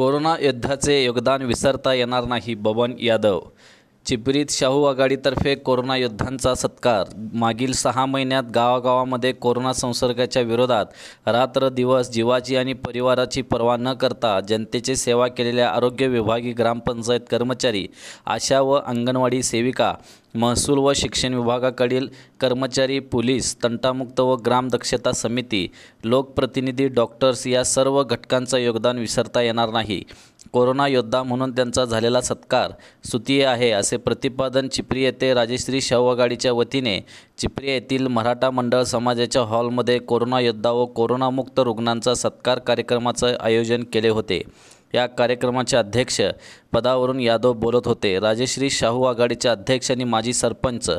corona योद्धाचे योगदान विसरता येणार नाही बबन यादव चिपरीत शाहू आघाडीतर्फे कोरोना योद्धांचा सत्कार मागील सहा महिन्यात गावागावामध्ये कोरोना संसर्गाच्या विरोधात रात्र दिवस जीवाची आणि परिवाराची पर्वा न करता जनतेची सेवा केलेल्या आरोग्य विभागी ग्रामपंचायत कर्मचारी आशा व अंगणवाडी सेविका महसूल व शिक्षण विभागाकडील कर्मचारी पोलीस तंटामुक्त व ग्राम दक्षता समिती लोकप्रतिनिधी डॉक्टर्स या सर्व घटकांचं योगदान विसरता येणार नाही कोरोना योद्धा म्हणून त्यांचा झालेला सत्कार सुतीय आहे असे प्रतिपादन चिपरी येथे राजेश्री शवगाडीच्या वतीने चिपरी येथील मराठा मंडळ समाजाच्या हॉलमध्ये कोरोना योद्धा व कोरोनामुक्त रुग्णांचा सत्कार कार्यक्रमाचं आयोजन केले होते या कार्यक्रमाचे अध्यक्ष पदावरून यादव बोलत होते राजेश्री शाहू आघाडीचे अध्यक्ष आणि माजी सरपंच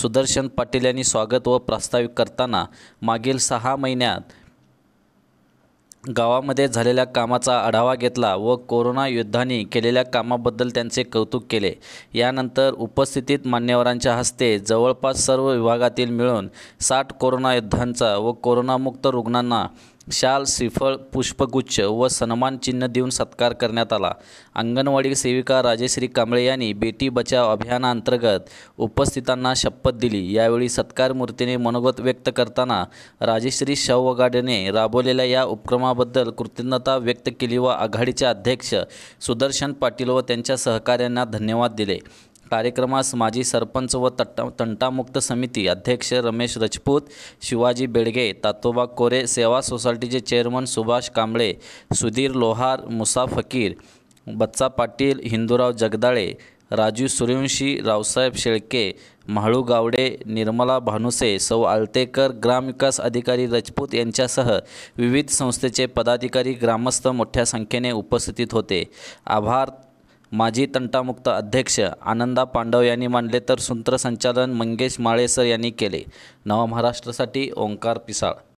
सुदर्शन पाटील यांनी स्वागत व प्रास्ताविक करताना मागील सहा महिन्यात गावामध्ये झालेल्या कामाचा आढावा घेतला व कोरोना युद्धांनी केलेल्या कामाबद्दल त्यांचे कौतुक केले यानंतर उपस्थितीत मान्यवरांच्या हस्ते जवळपास सर्व विभागातील मिळून साठ कोरोना योद्धांचा व कोरोनामुक्त रुग्णांना शाल श्रीफळ पुष्पगुच्छ व सन्मान चिन्ह देऊन सत्कार करण्यात आला अंगणवाडी सेविका राजेश्री कांबळे यांनी बेटी बचाव अभियानाअंतर्गत उपस्थितांना शपथ दिली यावेळी सत्कार मूर्तीने मनोगत व्यक्त करताना राजेश्री शवगाडेने राबवलेल्या या उपक्रमाबद्दल कृतज्ञता व्यक्त केली व आघाडीचे अध्यक्ष सुदर्शन पाटील व त्यांच्या सहकार्यांना धन्यवाद दिले कार्यक्रमास माजी सरपंच व तट्टा तंटामुक्त समिती अध्यक्ष रमेश रजपूत शिवाजी बेडगे तातोबा कोरे सेवा सोसायटीचे चेअरमन सुभाष कांबळे सुधीर लोहार मुसा फकीर बच्चा पाटील हिंदूराव जगदाळे राजू सूर्यवंशी रावसाहेब शेळके महाळू गावडे निर्मला भानुसे सौ आळतेकर ग्रामविकास अधिकारी रजपूत यांच्यासह विविध संस्थेचे पदाधिकारी ग्रामस्थ मोठ्या संख्येने उपस्थित होते आभार माजी तंटामुक्त अध्यक्ष आनंदा पांडव यांनी मांडले तर सूत्रसंचालन मंगेश माळेसर यांनी केले नवा महाराष्ट्रासाठी ओंकार पिसाळ